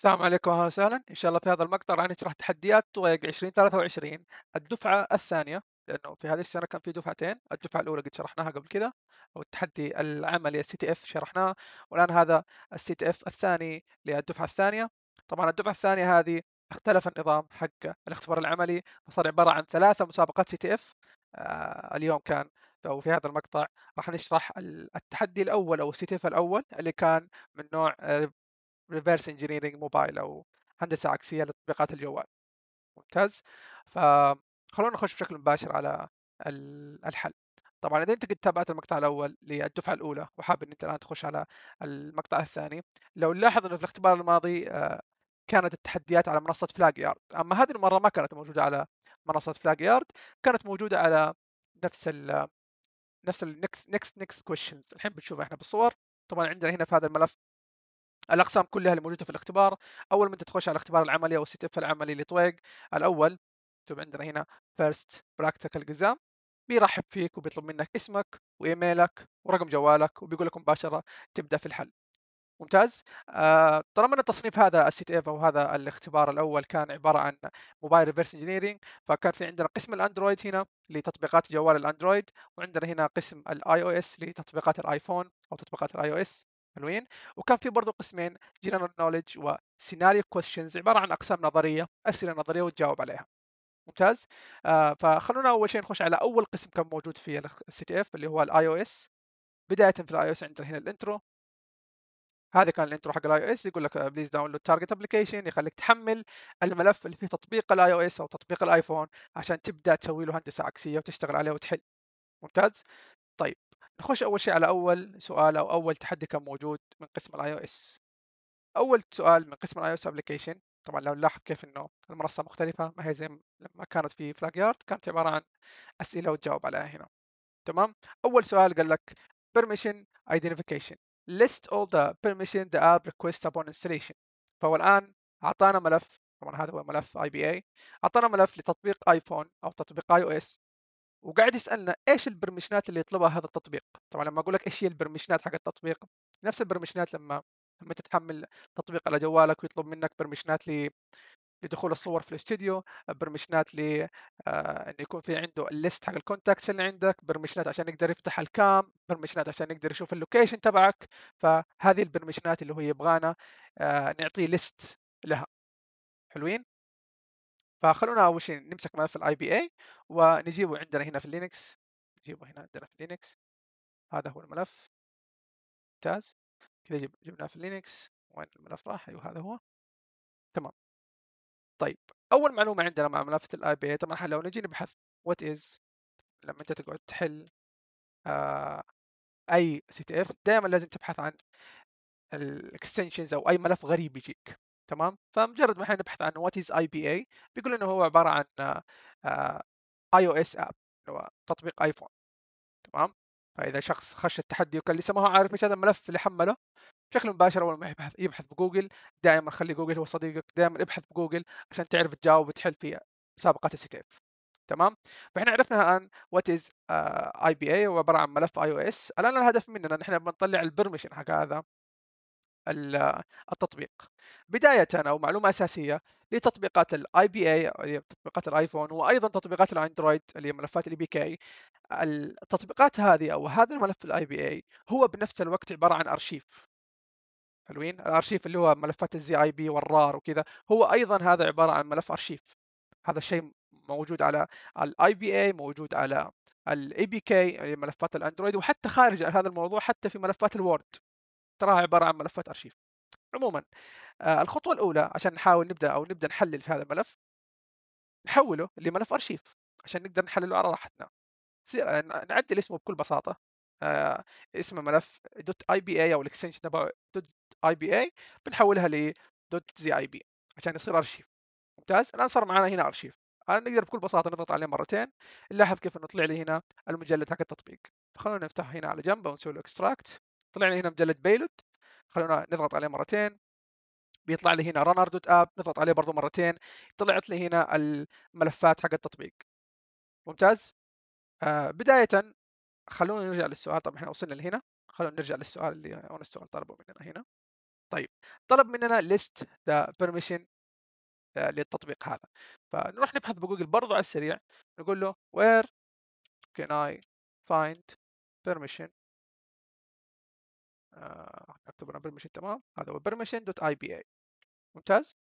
السلام عليكم اهلا وسهلا ان شاء الله في هذا المقطع راح نشرح تحديات طويق 2023 الدفعه الثانيه لانه في هذه السنه كان في دفعتين الدفعه الاولى قد شرحناها قبل كذا او التحدي العملي السي تي اف شرحناه والان هذا السي تي اف الثاني للدفعه الثانيه طبعا الدفعه الثانيه هذه اختلف النظام حق الاختبار العملي فصار عباره عن ثلاثه مسابقات سي تي اف اليوم كان او في هذا المقطع راح نشرح التحدي الاول او السي تي اف الاول اللي كان من نوع ريفرس انجينيرنج موبايل او هندسه عكسيه لتطبيقات الجوال ممتاز فخلونا نخش بشكل مباشر على الحل طبعا اذا انت قد تابعت المقطع الاول للدفعه الاولى وحاب ان انت الان تخش على المقطع الثاني لو نلاحظ انه في الاختبار الماضي آه، كانت التحديات على منصه فلاج يارد اما هذه المره ما كانت موجوده على منصه فلاج يارد كانت موجوده على نفس الـ نفس النكست نكست نكست كويشنز الحين بنشوفها احنا بالصور طبعا عندنا هنا في هذا الملف الاقسام كلها اللي موجوده في الاختبار اول ما انت تخش على الاختبار العملي او السيت العملي لطويق الاول مكتوب عندنا هنا فيرست براكتيكال اكزام بيرحب فيك وبيطلب منك اسمك وايميلك ورقم جوالك وبيقول لك مباشره تبدا في الحل ممتاز آه طالما ان التصنيف هذا السيت او هذا الاختبار الاول كان عباره عن موبايل ريفرس انجينيرنج فكان في عندنا قسم الاندرويد هنا لتطبيقات جوال الاندرويد وعندنا هنا قسم الاي او اس لتطبيقات الايفون او تطبيقات الاي او اس حلوين وكان في برضه قسمين جنرال نوليدج وسيناريو كويشنز عباره عن اقسام نظريه اسئله نظريه وتجاوب عليها ممتاز آه فخلونا اول شيء نخش على اول قسم كان موجود في السي تي اف اللي هو الاي او اس بدايه في الاي او اس عندنا هنا الانترو هذا كان الانترو حق الاي او اس يقول لك بليز داونلود تارجت ابلكيشن يخليك تحمل الملف اللي فيه تطبيق الاي او اس او تطبيق الايفون عشان تبدا تسوي له هندسه عكسيه وتشتغل عليه وتحل ممتاز نخش اول شيء على اول سؤال او اول تحدي كان موجود من قسم الاي او اس اول سؤال من قسم الاي او اس ابلكيشن طبعا لو نلاحظ كيف انه المنصه مختلفه ما هي زي لما كانت في فلاج يارد كانت عباره عن اسئله وتجاوب عليها هنا تمام اول سؤال قال لك permission identification list all the permission the app requests upon installation فهو الان اعطانا ملف طبعا هذا هو ملف اي بي اي اعطانا ملف لتطبيق ايفون او تطبيق اي او اس وقاعد يسالنا ايش البرمشنات اللي يطلبها هذا التطبيق طبعا لما اقول لك ايش هي البرمشنات حق التطبيق نفس البرمشنات لما لما تتحمل تطبيق على جوالك ويطلب منك برمشنات لي لدخول الصور في الاستديو برمشنات ل آه... انه يكون في عنده الليست حق الكونتاكتس اللي عندك برمشنات عشان يقدر يفتح الكام برمشنات عشان يقدر يشوف اللوكيشن تبعك فهذه البرمشنات اللي هو يبغانا آه... نعطيه ليست لها حلوين فخلونا اول شيء نمسك ملف الاي بي اي ونجيبه عندنا هنا في اللينكس نجيبه هنا عندنا في اللينكس هذا هو الملف ممتاز كذا جبناه في اللينكس وين الملف راح ايوه هذا هو تمام طيب اول معلومه عندنا مع ملف الاي بي اي طبعا لو نجي نبحث وات از لما انت تقعد تحل آه اي سي تي اف دائما لازم تبحث عن الاكستنشنز او اي ملف غريب يجيك تمام فمجرد ما احنا نبحث عن وات از اي بي اي بيقول انه هو عباره عن اي او اس اب اللي هو تطبيق ايفون تمام فاذا شخص خش التحدي وكان لسه ما هو عارف ايش هذا الملف اللي حمله بشكل مباشر اول ما يبحث يبحث بجوجل دائما خلي جوجل هو صديقك دائما ابحث بجوجل عشان تعرف تجاوب وتحل في مسابقات السيتيف تمام فاحنا عرفنا الان وات از اي بي اي هو عباره عن ملف اي او اس الان الهدف مننا نحن بنطلع البرميشن حق هذا التطبيق بداية أو معلومة أساسية لتطبيقات الاي بي اي تطبيقات الايفون وايضا تطبيقات الاندرويد اللي هي ملفات الاي بي كي التطبيقات هذه او هذا الملف الاي بي اي هو بنفس الوقت عباره عن ارشيف حلوين الارشيف اللي هو ملفات الزي اي بي والرار وكذا هو ايضا هذا عباره عن ملف ارشيف هذا الشيء موجود على الاي بي اي موجود على الاي بي كي ملفات الاندرويد وحتى خارج عن هذا الموضوع حتى في ملفات الوورد تراها عباره عن ملفات ارشيف عموما آه، الخطوه الاولى عشان نحاول نبدا او نبدا نحلل في هذا الملف نحوله لملف ارشيف عشان نقدر نحلله على راحتنا آه، نعدل اسمه بكل بساطه آه، اسمه ملف دوت اي بي اي او الاكستنشن تبعه دوت اي بي اي بنحولها ل دوت زي اي بي عشان يصير ارشيف ممتاز الان صار معنا هنا ارشيف انا نقدر بكل بساطه نضغط عليه مرتين نلاحظ كيف انه طلع لي هنا المجلد حق التطبيق فخلونا نفتح هنا على جنب ونسوي له اكستراكت طلع لي هنا مجلد بيلوت خلونا نضغط عليه مرتين بيطلع لي هنا رانر دوت اب نضغط عليه برضو مرتين طلعت لي هنا الملفات حق التطبيق ممتاز آه بداية خلونا نرجع للسؤال طب احنا وصلنا لهنا خلونا نرجع للسؤال اللي هون السؤال طلبه مننا هنا طيب طلب مننا list the permission آه، للتطبيق هذا فنروح نبحث بجوجل برضو على السريع نقول له where can I find permission آه، اكتب انا برمشن تمام هذا هو برمشن دوت اي بي اي ممتاز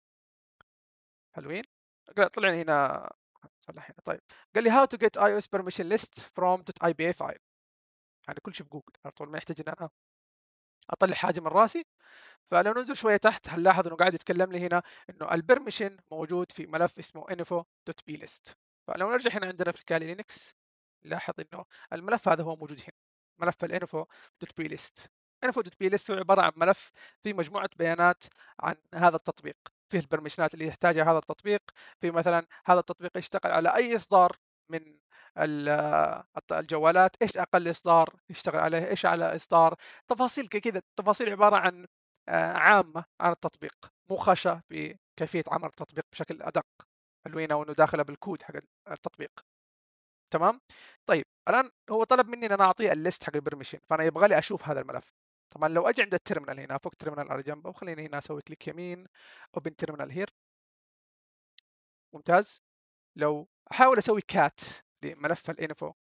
حلوين طلع لي هنا صلح هنا طيب قال لي هاو تو جيت اي او اس برمشن ليست فروم دوت اي بي اي فايل يعني كل شيء بجوجل على طول ما يحتاج ان انا اطلع حاجه من راسي فلو ننزل شويه تحت هنلاحظ انه قاعد يتكلم لي هنا انه البرمشن موجود في ملف اسمه ليست فلو نرجع هنا عندنا في كالي لينكس نلاحظ انه الملف هذا هو موجود هنا ملف الانفو دوت بي ليست ملف دوت بي اس هو عباره عن ملف فيه مجموعه بيانات عن هذا التطبيق فيه البرمجنات اللي يحتاجها هذا التطبيق في مثلا هذا التطبيق يشتغل على اي اصدار من الجوالات ايش اقل اصدار يشتغل عليه ايش على اصدار تفاصيل كذا تفاصيل عباره عن آه، عامه عن التطبيق مو خشه بكيفيه عمل التطبيق بشكل ادق الوينه وانه داخله بالكود حق التطبيق تمام طيب الان هو طلب مني ان انا اعطيه الليست حق البرميشن فانا يبغى لي اشوف هذا الملف طبعا لو اجي عند التيرمينال هنا فوق التيرمينال على جنبه وخليني هنا اسوي كليك يمين اوبن تيرمينال هير ممتاز لو احاول اسوي كات لملف الانفو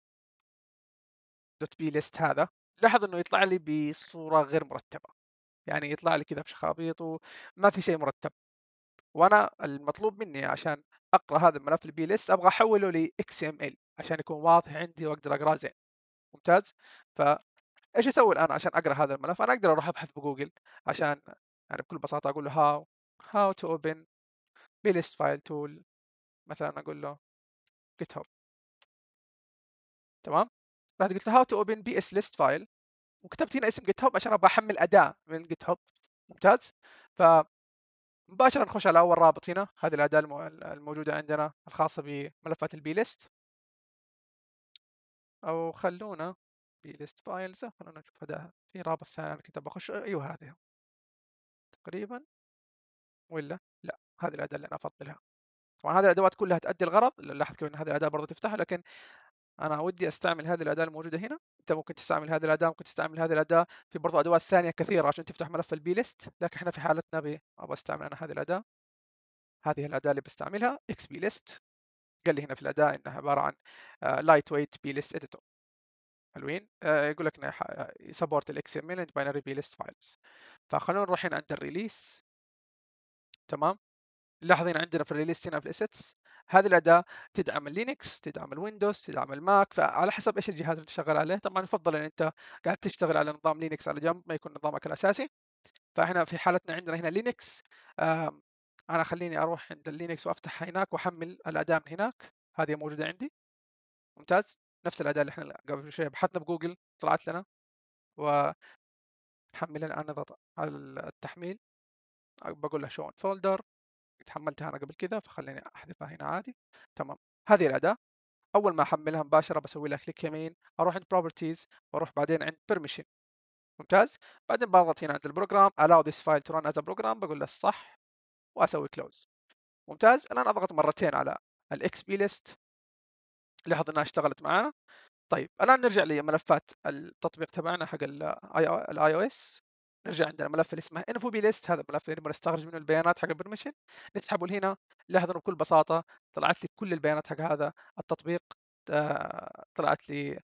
دوت بي ليست هذا لاحظ انه يطلع لي بصوره غير مرتبه يعني يطلع لي كذا بشخابيط وما في شيء مرتب وانا المطلوب مني عشان اقرا هذا الملف البي ليست ابغى احوله ل XML عشان يكون واضح عندي واقدر اقراه زين ممتاز ف ايش اسوي الان عشان اقرا هذا الملف انا اقدر اروح ابحث بجوجل عشان يعني بكل بساطه اقول له هاو هاو تو اوبن بليست فايل تول مثلا اقول له جيت هاب تمام رحت قلت له هاو تو اوبن بي اس ليست فايل وكتبت هنا اسم جيت هاب عشان ابغى احمل اداه من جيت هاب ممتاز ف مباشرة نخش على أول رابط هنا هذه الأداة الموجودة عندنا الخاصة بملفات البي ليست أو خلونا ليست فايلز خلونا نشوف هذا في رابط ثاني انا كنت بخش ايوه هذه تقريبا ولا لا هذه الاداه اللي انا افضلها طبعا هذه الادوات كلها تؤدي الغرض لاحظ كيف ان هذه الاداه برضو تفتح لكن انا ودي استعمل هذه الاداه الموجوده هنا انت ممكن تستعمل هذه الاداه ممكن تستعمل هذه الاداه في برضو ادوات ثانيه كثيره عشان تفتح ملف البي ليست لكن احنا في حالتنا ب ابغى استعمل انا هذه الاداه هذه الاداه اللي بستعملها اكس بي ليست قال لي هنا في الاداه انها عباره عن لايت ويت بي ليست اديتور حلوين آه يقول لك يسبورت الاكس ام ال باينري بي ليست فايلز فخلونا نروح هنا عند الريليس تمام لاحظين عندنا في الريليس هنا في الاسيتس هذه الاداه تدعم اللينكس تدعم الويندوز تدعم الماك فعلى حسب ايش الجهاز اللي انت شغال عليه طبعا يفضل ان انت قاعد تشتغل على نظام لينكس على جنب ما يكون نظامك الاساسي فاحنا في حالتنا عندنا هنا لينكس آه انا خليني اروح عند اللينكس وافتح هناك واحمل الاداه من هناك هذه موجوده عندي ممتاز نفس الاداء اللي احنا قبل شويه بحثنا بجوجل طلعت لنا ونحمل الان نضغط على التحميل بقول له شون فولدر تحملتها انا قبل كذا فخليني احذفها هنا عادي تمام هذه الاداه اول ما احملها مباشره بسوي لها كليك يمين اروح عند بروبرتيز واروح بعدين عند بيرميشن ممتاز بعدين بضغط هنا عند البروجرام allow this file to run as a program بقول له صح واسوي كلوز ممتاز الان اضغط مرتين على الاكس بي ليست لاحظ انها اشتغلت معانا طيب الان نرجع لملفات التطبيق تبعنا حق الاي او اس نرجع عندنا ملف اللي اسمه انفو بي ليست هذا الملف اللي يعني نستخرج منه البيانات حق البرميشن نسحبه لهنا لاحظوا بكل بساطه طلعت لي كل البيانات حق هذا التطبيق طلعت لي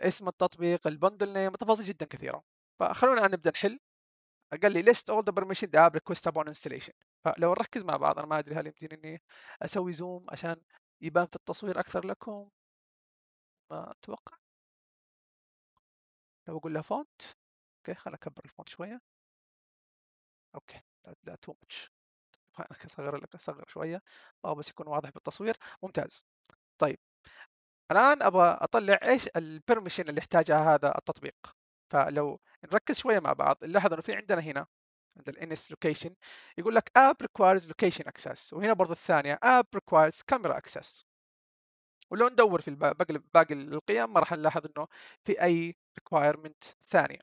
اسم التطبيق البندل نيم تفاصيل جدا كثيره فخلونا الان نبدا نحل قال لي ليست اول ذا برميشن ذا اب ريكوست ابون انستليشن فلو نركز مع بعض انا ما ادري هل يمديني اني اسوي زوم عشان يبان في التصوير أكثر لكم ما أتوقع لو أقول له فونت أوكي خلنا أكبر الفونت شوية أوكي لا تو ماتش أصغر لك أصغر شوية أو آه، بس يكون واضح بالتصوير ممتاز طيب الآن أبغى أطلع إيش البرميشن اللي يحتاجها هذا التطبيق فلو نركز شوية مع بعض نلاحظ إنه في عندنا هنا عند ال NS location يقول لك app requires location access وهنا برضه الثانية app requires camera access ولو ندور في باقي باقي القيم ما راح نلاحظ انه في اي requirement ثانية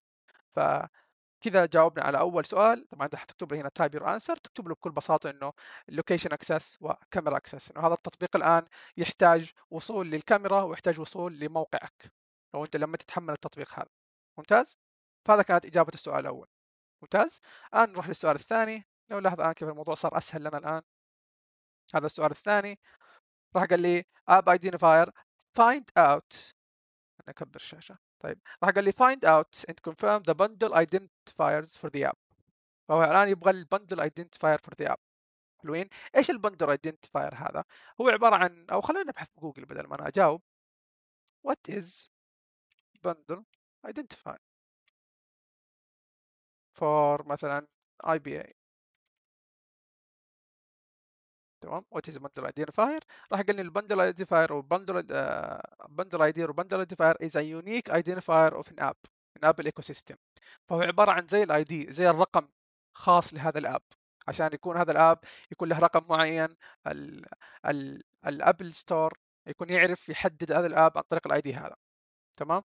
فكذا جاوبنا على اول سؤال طبعا انت حتكتب هنا type your answer تكتب له بكل بساطة انه location access وكاميرا access انه هذا التطبيق الان يحتاج وصول للكاميرا ويحتاج وصول لموقعك لو انت لما تتحمل التطبيق هذا ممتاز فهذا كانت اجابة السؤال الاول ممتاز الآن آه، نروح للسؤال الثاني لو نلاحظ الآن آه، كيف الموضوع صار أسهل لنا الآن هذا السؤال الثاني راح قال لي اب آه، identifier find out أنا أكبر الشاشة طيب راح قال لي فايند اوت and كونفيرم ذا bundle identifiers فور ذا اب فهو الآن يبغى البندل identifier for the app حلوين ايش البندل ايدنتيفاير هذا هو عباره عن او خلونا نبحث بجوجل بدل ما انا اجاوب what is bundle identifier for مثلا اي بي اي تمام وات از bundle identifier راح قال لي البندل identifier او bundle bundle ID او آه، bundle identifier is a unique identifier of an app an app سيستم فهو عبارة عن زي الاي دي زي الرقم خاص لهذا الاب عشان يكون هذا الاب يكون له رقم معين الابل ستور يكون يعرف يحدد هذا الاب عن طريق الاي دي هذا تمام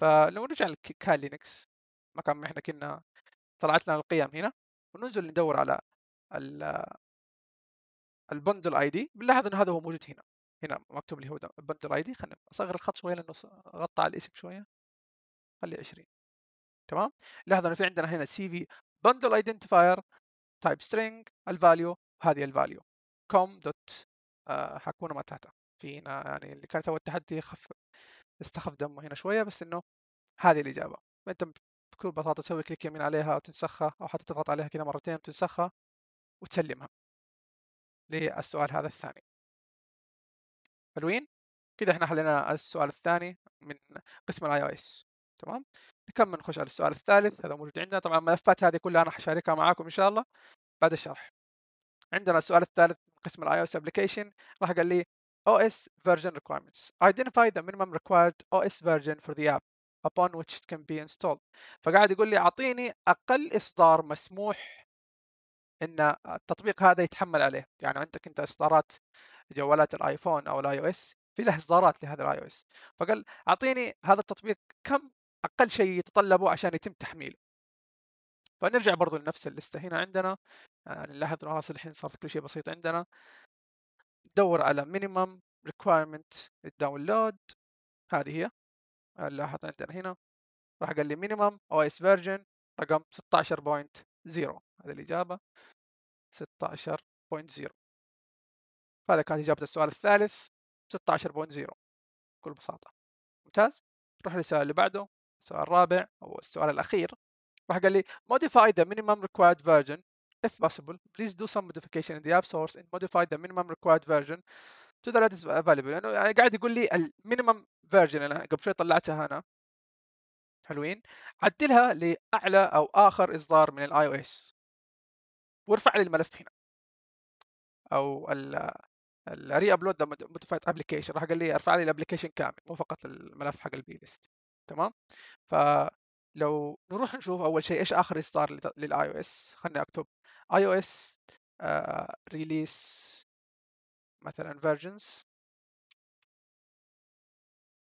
فلو نرجع لكالينكس مكان ما احنا كنا طلعت لنا القيم هنا وننزل ندور على البندل اي دي بنلاحظ انه هذا هو موجود هنا هنا مكتوب لي هو البندل اي دي خلينا اصغر الخط شويه لانه غطى على الاسم شويه خلي 20 تمام لاحظوا انه في عندنا هنا سي في بندل ايدنتيفاير تايب سترينج الفاليو هذه الفاليو كوم دوت حكونا ماتاتا في هنا يعني اللي كان سوى التحدي خف استخف دمه هنا شويه بس انه هذه الاجابه انت بكل بساطه تسوي كليك يمين عليها وتنسخها او حتى تضغط عليها كذا مرتين وتنسخها وتسلمها للسؤال هذا الثاني حلوين كده احنا حلينا السؤال الثاني من قسم الاي او اس تمام نكمل نخش على السؤال الثالث هذا موجود عندنا طبعا الملفات هذه كلها انا حشاركها معاكم ان شاء الله بعد الشرح عندنا السؤال الثالث من قسم الاي او اس ابلكيشن راح قال لي OS version requirements. Identify the minimum required OS version for the app. upon which it can be installed فقاعد يقول لي اعطيني اقل اصدار مسموح ان التطبيق هذا يتحمل عليه يعني عندك انت اصدارات جوالات الايفون او الاي او اس في له اصدارات لهذا الاي او اس فقال اعطيني هذا التطبيق كم اقل شيء يتطلبه عشان يتم تحميله فنرجع برضو لنفس اللستة هنا عندنا يعني نلاحظ انه خلاص الحين صارت كل شيء بسيط عندنا دور على minimum requirement للداونلود هذه هي اللي عندنا هنا راح قال لي مينيمم او اس فيرجن رقم 16.0 هذه الإجابة 16.0 فهذا كانت إجابة السؤال الثالث 16.0 بكل بساطة ممتاز نروح للسؤال اللي بعده السؤال الرابع أو السؤال الأخير راح قال لي modify the minimum required version if possible please do some modification in the app source and modify the minimum required version to the latest available يعني, يعني قاعد يقول لي المينيمم فيرجن اللي قبل شوي طلعتها انا حلوين عدلها لاعلى او اخر اصدار من الاي او اس وارفع لي الملف هنا او ال الري ابلود موديفايد ابلكيشن راح قال لي ارفع لي الابلكيشن كامل مو فقط الملف حق البي ليست تمام فلو نروح نشوف اول شيء ايش اخر اصدار للاي او اس خليني اكتب اي او اس ريليس مثلا فيرجنز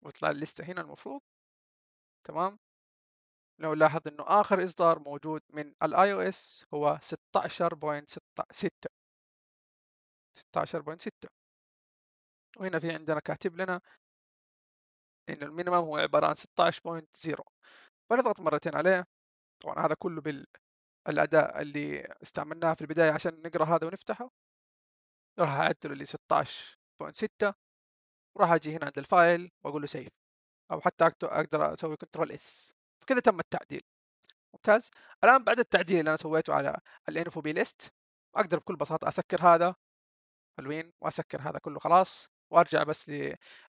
وطلع الليستة هنا المفروض تمام لو لاحظ انه اخر اصدار موجود من الاي او اس هو 16.6 16.6 وهنا في عندنا كاتب لنا ان المينيمم هو عبارة عن 16.0 فنضغط مرتين عليه طبعا هذا كله بالاداء اللي استعملناه في البداية عشان نقرأ هذا ونفتحه راح اعدله ل راح اجي هنا عند الفايل واقول له سيف او حتى اقدر اسوي كنترول اس فكذا تم التعديل ممتاز الان بعد التعديل اللي انا سويته على الانفو بي ليست اقدر بكل بساطه اسكر هذا حلوين واسكر هذا كله خلاص وارجع بس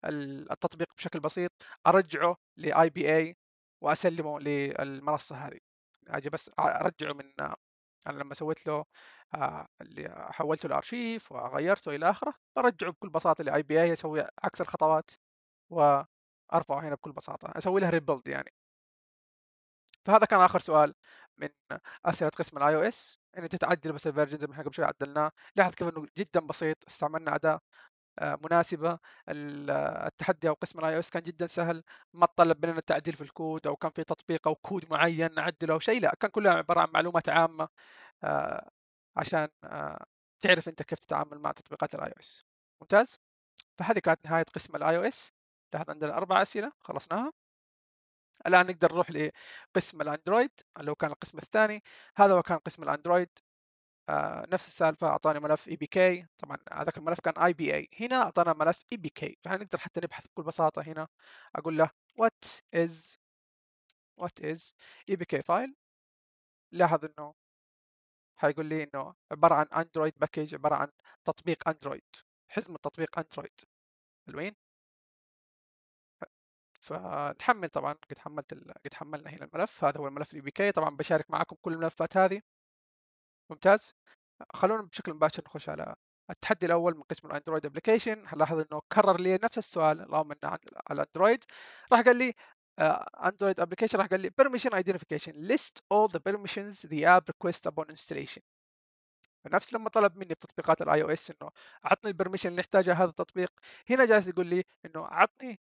للتطبيق بشكل بسيط ارجعه لاي بي اي واسلمه للمنصه هذه اجي بس ارجعه من انا لما سويت له آه اللي حولته لارشيف وغيرته الى اخره برجعه بكل بساطه لاي بي اي اسوي عكس الخطوات وارفعه هنا بكل بساطه اسوي لها ريبلد يعني فهذا كان اخر سؤال من اسئله قسم الاي او اس ان تتعدل بس الفيرجن زي ما احنا قبل شوي عدلناه لاحظ كيف انه جدا بسيط استعملنا اداه آه، مناسبه التحدي او قسم الاي او اس كان جدا سهل ما تطلب مننا التعديل في الكود او كان في تطبيق او كود معين نعدله او شيء لا كان كلها عباره عن معلومات عامه آه، عشان آه، تعرف انت كيف تتعامل مع تطبيقات الاي او اس ممتاز فهذه كانت نهايه قسم الاي او اس لاحظ عندنا اربع اسئله خلصناها الان نقدر نروح لقسم الاندرويد اللي هو كان القسم الثاني هذا هو كان قسم الاندرويد آه، نفس السالفه اعطاني ملف اي بي كي طبعا هذاك الملف كان اي بي اي هنا اعطانا ملف اي بي كي نقدر حتى نبحث بكل بساطه هنا اقول له what is اي بي ebk file لاحظ انه حيقول لي انه عباره عن اندرويد باكج عباره عن تطبيق اندرويد حزمه تطبيق اندرويد حلوين فنحمل طبعا قد حملت ال... قد حملنا هنا الملف هذا هو الملف الاي بي كي طبعا بشارك معكم كل الملفات هذه ممتاز خلونا بشكل مباشر نخش على التحدي الاول من قسم الاندرويد ابلكيشن هنلاحظ انه كرر لي نفس السؤال اللهم انه على الاندرويد راح قال لي آه، اندرويد ابلكيشن راح قال لي permission identification list all the permissions the app ريكويست upon installation نفس لما طلب مني بتطبيقات الاي او اس انه عطني البرميشن اللي يحتاجها هذا التطبيق هنا جالس يقول لي انه عطني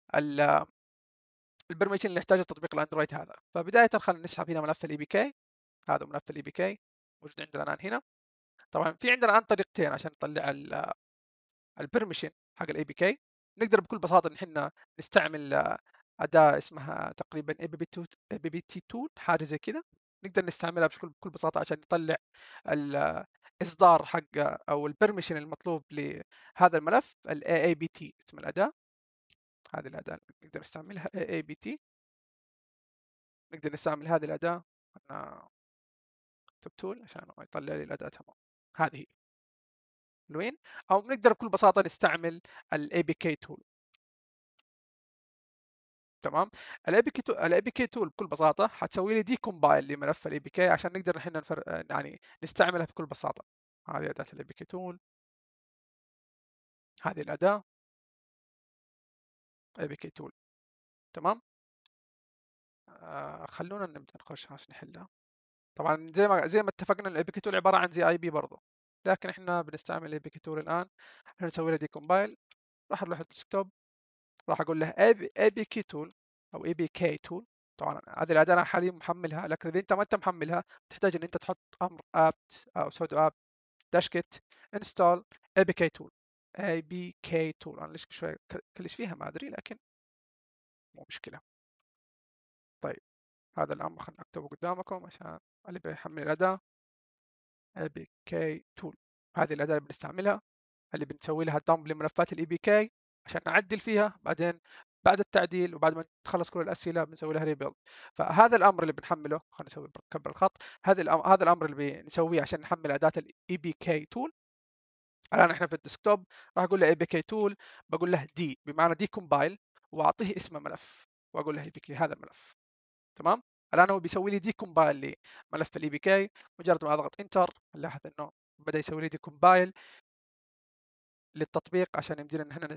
البرميشن اللي يحتاجه تطبيق الاندرويد هذا فبدايه خلينا نسحب هنا ملف الاي بي e كي هذا ملف الاي بي e كي موجود عندنا الان هنا طبعا في عندنا الان طريقتين عشان نطلع البرميشن حق الاي بي كي نقدر بكل بساطه ان احنا نستعمل آه، اداه اسمها تقريبا اي بي اي بي تي تول حاجه زي كده نقدر نستعملها بشكل بكل بساطه عشان نطلع الاصدار حق او البرميشن المطلوب لهذا الملف الاي اي بي تي اسم الاداه هذه الاداه نقدر نستعملها اي اي بي تي نقدر نستعمل هذه الاداه توب تول عشان يطلع لي الاداه تمام هذه هي حلوين او بنقدر بكل بساطه نستعمل الاي بي كي تول تمام الاي بي كي تول الاي بي كي تول بكل بساطه حتسوي لي دي كومبايل لملف الاي بي كي عشان نقدر احنا نفر... يعني نستعملها بكل بساطه هذه اداه الاي بي كي تول هذه الاداه اي بي كي تول تمام آه خلونا نبدا نخش عشان نحلها طبعا زي ما زي ما اتفقنا الاي تول عباره عن زي اي بي برضه لكن احنا بنستعمل الاي تول الان احنا نسوي له ديكومبايل راح اروح الديسكتوب راح اقول له اي بي كي تول او اي بي كي تول طبعا هذه الاداه انا حاليا محملها لكن اذا انت ما انت محملها تحتاج ان انت تحط امر apt او سودو apt داش كيت انستال اي بي كي تول اي بي كي تول انا ليش شوي كلش فيها ما ادري لكن مو مشكله طيب هذا الأمر خلنا أكتبه قدامكم عشان اللي بيحمل الأداة apk tool هذه الأداة اللي بنستعملها اللي بنسوي لها دمب لملفات الاي بي e كي عشان نعدل فيها بعدين بعد التعديل وبعد ما تخلص كل الاسئله بنسوي لها ريبيلد فهذا الامر اللي بنحمله خلينا نسوي كبر الخط هذا الأمر هذا الامر اللي بنسويه عشان نحمل اداه الاي بي كي تول الان احنا في الديسكتوب راح اقول له اي بي كي تول بقول له دي بمعنى دي كومبايل واعطيه اسم ملف واقول له اي بي كي هذا الملف تمام الان هو بيسوي لي دي كومبايل لملف الاي بي كي مجرد ما اضغط انتر نلاحظ انه بدا يسوي لي دي كومبايل للتطبيق عشان يمدينا ان احنا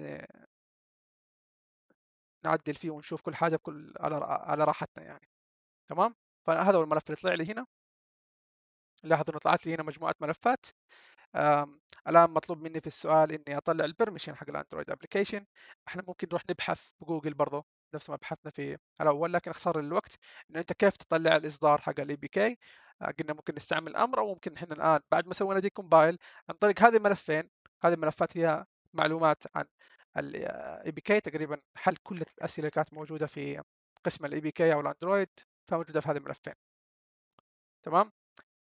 نعدل فيه ونشوف كل حاجه بكل على على راحتنا يعني تمام فهذا هو الملف اللي طلع لي هنا لاحظ انه طلعت لي هنا مجموعه ملفات الان مطلوب مني في السؤال اني اطلع البرميشن حق الاندرويد ابلكيشن احنا ممكن نروح نبحث بجوجل برضه نفس ما بحثنا في لكن اختصار الوقت انه انت كيف تطلع الاصدار حق الاي آه، بي كي قلنا ممكن نستعمل الامر او ممكن احنا الان بعد ما سوينا دي كومبايل عن طريق هذه الملفين هذه الملفات فيها معلومات عن الاي آه، بي كي تقريبا حل كل الاسئله اللي كانت موجوده في قسم الاي بي كي او الاندرويد فموجوده في هذه الملفين تمام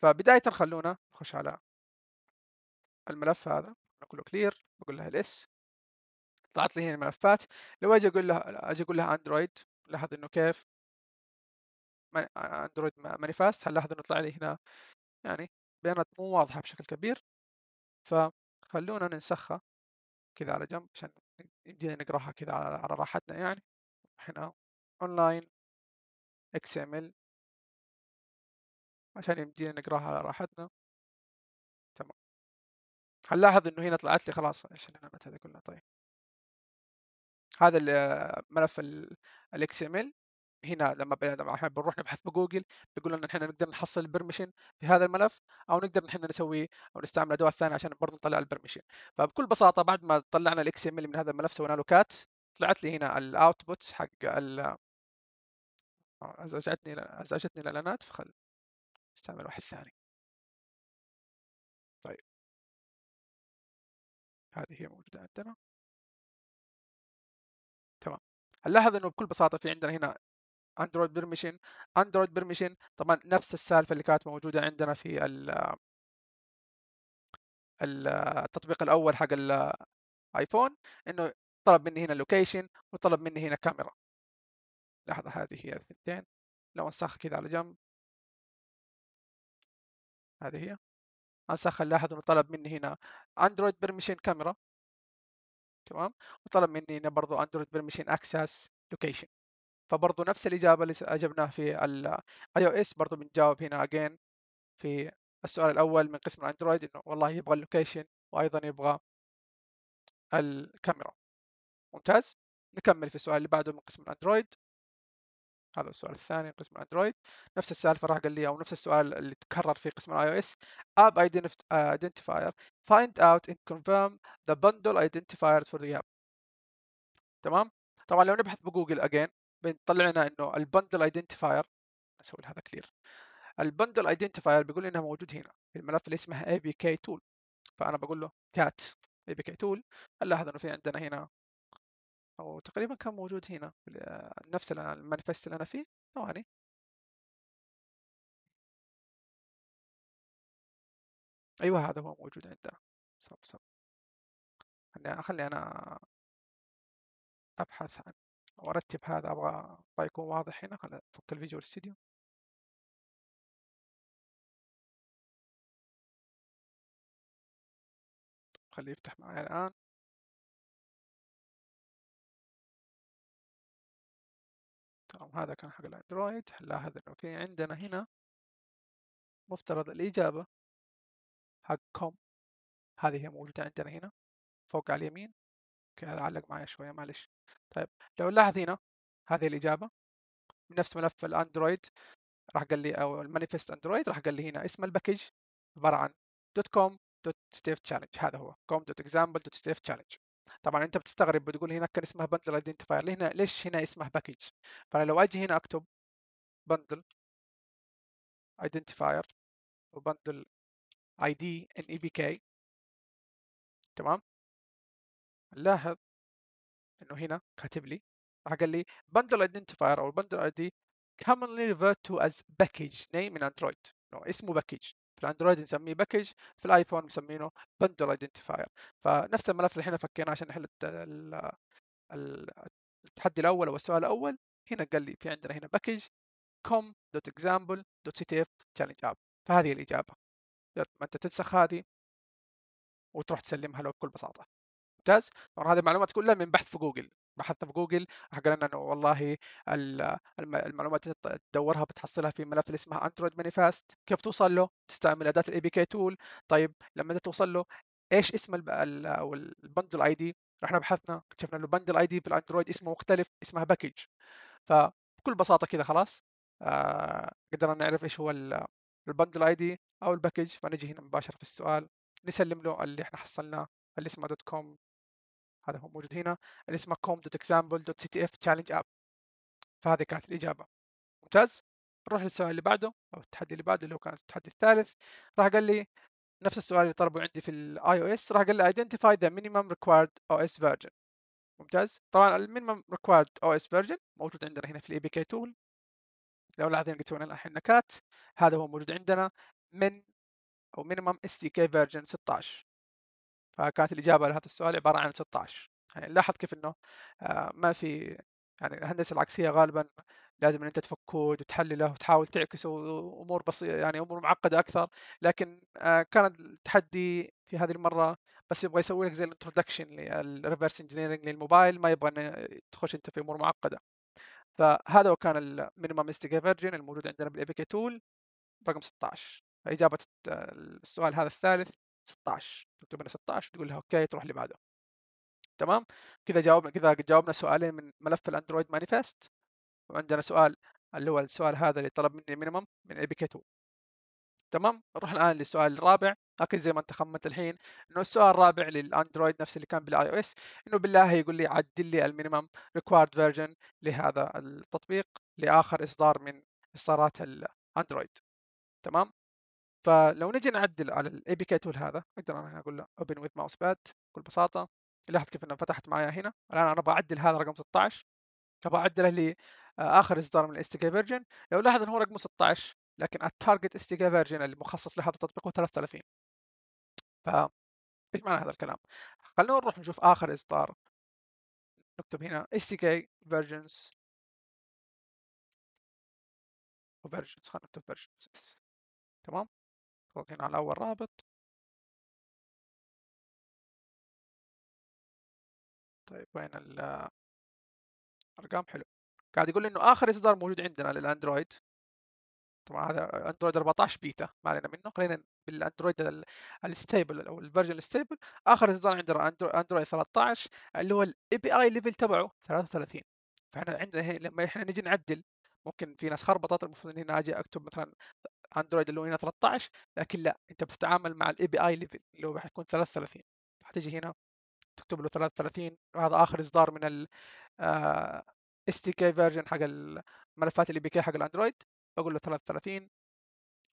فبدايه خلونا نخش على الملف هذا نقول له كلير بقول له الاس طلعت لي هنا الملفات لو اجي اقول له اجي اقول له اندرويد لاحظ انه كيف اندرويد مانيفاست هلاحظ انه طلع لي هنا يعني بيانات مو واضحه بشكل كبير فخلونا ننسخها كذا على جنب عشان يمدينا نقراها كذا على راحتنا يعني هنا اونلاين اكس ام ال عشان يمدينا نقراها على راحتنا تمام هنلاحظ انه هنا طلعت لي خلاص ايش العلامات هذه كلها طيب هذا الملف آه، الاكس ام ال هنا لما احنا بنروح نبحث بجوجل بيقول لنا احنا نقدر نحصل البرميشن في هذا الملف او نقدر احنا نسوي او نستعمل ادوات ثانيه عشان برضه نطلع البرميشن فبكل بساطه بعد ما طلعنا الاكس ام ال من هذا الملف سوينا له كات طلعت لي هنا الاوتبوت حق ال آه، ازعجتني ازعجتني الاعلانات فخل استعمل واحد ثاني طيب هذه هي موجوده عندنا هنلاحظ انه بكل بساطه في عندنا هنا اندرويد بيرميشن اندرويد بيرميشن طبعا نفس السالفه اللي كانت موجوده عندنا في التطبيق الاول حق الايفون انه طلب مني هنا لوكيشن وطلب مني هنا كاميرا لحظه هذه هي الثنتين لو انسخ كذا على جنب هذه هي انسخ نلاحظ انه طلب مني هنا اندرويد بيرميشن كاميرا تمام وطلب مني انه برضو اندرويد بيرميشن اكسس لوكيشن فبرضو نفس الاجابه اللي اجبناها في الاي او اس برضو بنجاوب هنا اجين في السؤال الاول من قسم الاندرويد انه والله يبغى اللوكيشن وايضا يبغى الكاميرا ممتاز نكمل في السؤال اللي بعده من قسم الاندرويد هذا السؤال الثاني قسم الاندرويد نفس السالفه راح قال لي او نفس السؤال اللي تكرر في قسم الاي او اس اب identifier find out and confirm the bundle identifier for the app تمام طبعا لو نبحث بجوجل اجين بيطلع لنا انه البندل ايدنتيفاير اسوي هذا كلير البندل ايدنتيفاير بيقول انه موجود هنا في الملف اللي اسمه اي بي كي تول فانا بقول له كات اي بي كي تول هنلاحظ انه في عندنا هنا او تقريبا كان موجود هنا آه، نفس آه، المانيفست اللي انا فيه ثواني ايوه هذا هو موجود عندنا صب صب خليني خلي انا ابحث عن وارتب هذا ابغى ابغى يكون واضح هنا خليني افك الفيجوال الاستديو خليه يفتح معي الان تمام هذا كان حق الاندرويد نلاحظ انه في عندنا هنا مفترض الاجابه حق كوم هذه هي موجوده عندنا هنا فوق على اليمين اوكي هذا علق معي شويه معلش طيب لو نلاحظ هنا هذه الاجابه من نفس ملف الاندرويد راح قال لي او المانيفست اندرويد راح قال لي هنا اسم الباكج عباره عن دوت كوم دوت ستيف تشالنج هذا هو كوم دوت اكزامبل دوت ستيف تشالنج طبعا انت بتستغرب بتقول هناك كان اسمها بندل ايدنتيفاير هنا ليش هنا اسمها باكج فانا لو اجي هنا اكتب بندل ايدنتيفاير وبندل اي دي ان اي بي كي تمام نلاحظ انه هنا كاتب لي راح قال لي بندل ايدنتيفاير او بندل اي دي commonly referred to as package name in Android no, اسمه باكج في الاندرويد نسميه باكج في الايفون مسمينه بندل ايدنتيفاير فنفس الملف اللي احنا فكيناه عشان نحل التحدي الاول او السؤال الاول هنا قال لي في عندنا هنا باكج كوم دوت اكزامبل دوت سي تي اف تشالنج اب فهذه الاجابه ما انت تنسخ هذه وتروح تسلمها له بكل بساطه ممتاز طبعا هذه المعلومات كلها من بحث في جوجل بحثنا في جوجل راح قال لنا انه والله المعلومات اللي تدورها بتحصلها في ملف اللي اسمه اندرويد مانيفاست كيف توصل له تستعمل اداه الاي بي كي تول طيب لما توصل له ايش اسم او البندل اي دي رحنا بحثنا اكتشفنا انه البندل اي دي بالاندرويد اسمه مختلف اسمها باكج فبكل بساطه كذا خلاص آه قدرنا نعرف ايش هو البندل اي دي او الباكج فنجي هنا مباشره في السؤال نسلم له اللي احنا حصلناه اللي اسمه دوت كوم هذا هو موجود هنا اللي اسمه com.example.ctf/challenge-app فهذه كانت الإجابة ممتاز نروح للسؤال اللي بعده أو التحدي اللي بعده اللي هو كان التحدي الثالث راح قال لي نفس السؤال اللي طلبوا عندي في الاي او اس راح قال لي identify the minimum required OS version ممتاز طبعا المينيمم ريكوايرد او اس فيرجن موجود عندنا هنا في الاي بي كي تول لو لاحظين قلت هنا الحين نكات هذا هو موجود عندنا من او مينيمم اس دي كي فيرجن 16 فكانت الإجابة لهذا السؤال عبارة عن 16 يعني لاحظ كيف إنه آه، ما في يعني الهندسة العكسية غالبا لازم ان انت تفك كود وتحلله وتحاول تعكسه وامور بسيطه يعني امور معقده اكثر لكن آه، كان التحدي في هذه المره بس يبغى يسوي لك زي الانترودكشن للريفرس انجينيرنج للموبايل ما يبغى انه تخش انت في امور معقده فهذا هو كان المينيمم ميستيك فيرجن الموجود عندنا بالاي بي كي تول رقم 16 فاجابه آه، السؤال هذا الثالث 16 تكتب لنا 16 تقول لها اوكي تروح اللي بعده تمام كذا جاوبنا كذا جاوبنا سؤالين من ملف الاندرويد مانيفست وعندنا سؤال اللي هو السؤال هذا اللي طلب مني مينيمم من اي بي كي 2 تمام نروح الان للسؤال الرابع لكن زي ما انت خمنت الحين انه السؤال الرابع للاندرويد نفس اللي كان بالاي او اس انه بالله يقول لي عدل لي المينيمم ريكوايرد فيرجن لهذا التطبيق لاخر اصدار من اصدارات الاندرويد تمام فلو نجي نعدل على الاي بي كي تول هذا اقدر انا اقول له اوبن وذ ماوس باد بكل بساطه لاحظ كيف انها فتحت معايا هنا الان انا بعدل هذا رقم 16 ابغى اعدله لاخر آه، اصدار من الاس تي كي فيرجن لو لاحظ انه هو رقم 16 لكن التارجت اس تي كي فيرجن المخصص لهذا التطبيق هو 33 ف ايش معنى هذا الكلام؟ خلونا نروح نشوف اخر اصدار نكتب هنا اس تي كي فيرجنز وفيرجنز خلينا نكتب فيرجنز تمام هنا على أول رابط طيب وين الأرقام حلو قاعد يقول لي إنه آخر إصدار موجود عندنا للأندرويد طبعا هذا اندرويد 14 بيتا ما علينا منه خلينا بالاندرويد الستيبل او الفيرجن الستيبل اخر اصدار عندنا اندرويد 13 اللي هو الاي بي اي ليفل تبعه 33 فاحنا عندنا لما احنا نجي نعدل ممكن في ناس خربطت المفروض اني اجي اكتب مثلا اندرويد اللي هو هنا 13 لكن لا انت بتتعامل مع الاي بي اي ليفل اللي هو حيكون 33 حتجي هنا تكتب له 33 هذا اخر اصدار من ال اس تي كي فيرجن حق الملفات الاي بي كي حق الاندرويد بقول له 33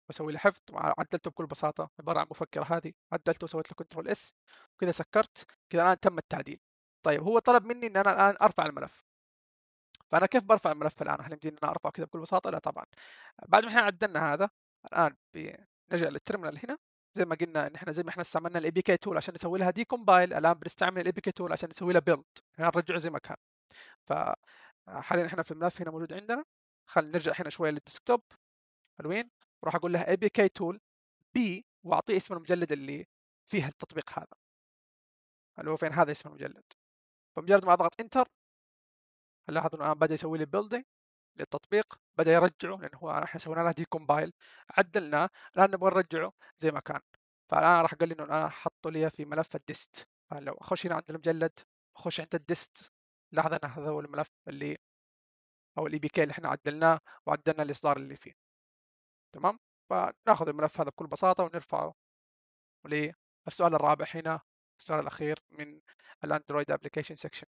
بسوي له حفظ وعدلته بكل بساطه عباره عن مفكره هذه عدلته وسويت له كنترول اس كذا سكرت كذا الان تم التعديل طيب هو طلب مني ان انا الان ارفع الملف فانا كيف برفع الملف الان هل يمديني ان انا ارفعه كذا بكل بساطه لا طبعا بعد ما احنا عدلنا هذا الان بنرجع للترمينال هنا زي ما قلنا ان احنا زي ما احنا استعملنا الاي بي كي تول عشان نسوي لها دي كومبايل الان بنستعمل الاي بي كي تول عشان نسوي لها بيلد نرجعه زي ما كان فحاليا احنا في الملف هنا موجود عندنا خلينا نرجع هنا شويه للديسكتوب حلوين وراح اقول لها اي بي كي تول بي واعطيه اسم المجلد اللي فيه التطبيق هذا اللي هو فين هذا اسم المجلد فمجرد ما اضغط انتر لاحظوا انه الان بدا يسوي لي بيلدينج للتطبيق بدا يرجعه لان هو احنا سوينا له ديكومبايل عدلناه الان نبغى نرجعه زي ما كان فالان راح اقول انه انا حطه لي في ملف الديست فلو اخش هنا عند المجلد اخش عند الديست لاحظ ان هذا هو الملف اللي او الاي بي e كي اللي احنا عدلناه وعدلنا الاصدار اللي فيه تمام فناخذ الملف هذا بكل بساطه ونرفعه للسؤال الرابع هنا السؤال الاخير من الاندرويد ابلكيشن سيكشن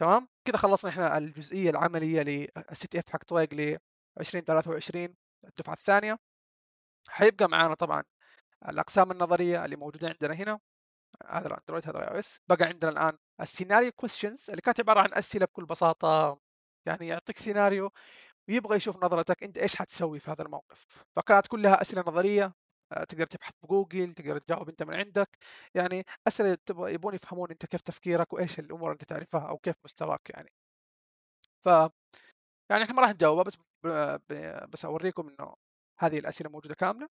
تمام كده خلصنا احنا الجزئيه العمليه للسي تي اف حق طويق ل 2023 الدفعه الثانيه حيبقى معانا طبعا الاقسام النظريه اللي موجوده عندنا هنا هذا الاندرويد هذا الاي اس بقى عندنا الان السيناريو كويستشنز اللي كانت عباره عن اسئله بكل بساطه يعني يعطيك سيناريو ويبغى يشوف نظرتك انت ايش حتسوي في هذا الموقف فكانت كلها اسئله نظريه آه، تقدر تبحث بجوجل تقدر تجاوب انت من عندك يعني اسئله يبون يفهمون انت كيف تفكيرك وايش الامور اللي انت تعرفها او كيف مستواك يعني ف يعني احنا ما راح نجاوبها بس ب... بس اوريكم انه هذه الاسئله موجوده كامله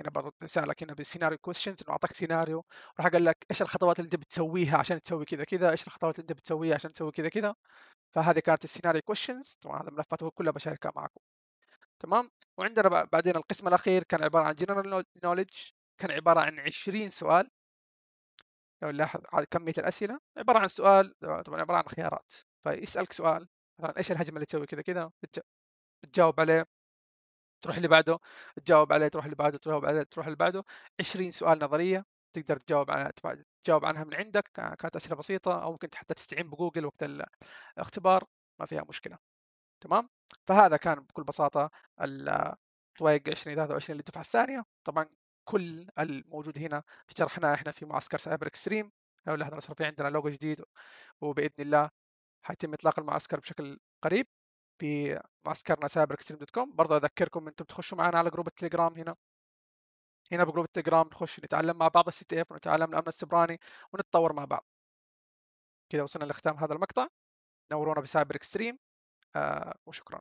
هنا برضو سالك هنا بالسيناريو كويشنز انه اعطاك سيناريو راح اقول لك ايش الخطوات اللي انت بتسويها عشان تسوي كذا كذا ايش الخطوات اللي انت بتسويها عشان تسوي كذا كذا فهذه كانت السيناريو كويشنز طبعا هذا ملفاته كلها بشاركها معكم تمام وعندنا بعدين القسم الاخير كان عباره عن جنرال نوليدج كان عباره عن 20 سؤال لو نلاحظ على كميه الاسئله عباره عن سؤال طبعا عباره عن خيارات فيسالك سؤال مثلا ايش الهجمه اللي تسوي كذا كذا بتجاوب عليه تروح اللي بعده تجاوب عليه تروح اللي بعده تجاوب عليه تروح اللي بعده 20 سؤال نظريه تقدر تجاوب تجاوب عنها من عندك كانت اسئله بسيطه او ممكن حتى تستعين بجوجل وقت الاختبار ما فيها مشكله تمام فهذا كان بكل بساطه الطويق 2023 للدفعه الثانيه طبعا كل الموجود هنا شرحناه احنا في معسكر سايبر اكستريم لو لحظه نصر في عندنا لوجو جديد وباذن الله حيتم اطلاق المعسكر بشكل قريب في معسكرنا سايبر اكستريم دوت كوم برضه اذكركم انتم تخشوا معنا على جروب التليجرام هنا هنا بجروب التليجرام نخش نتعلم مع بعض السي تي اف ونتعلم الامن السبراني ونتطور مع بعض كذا وصلنا لختام هذا المقطع نورونا بسايبر اكستريم آه، وشكرا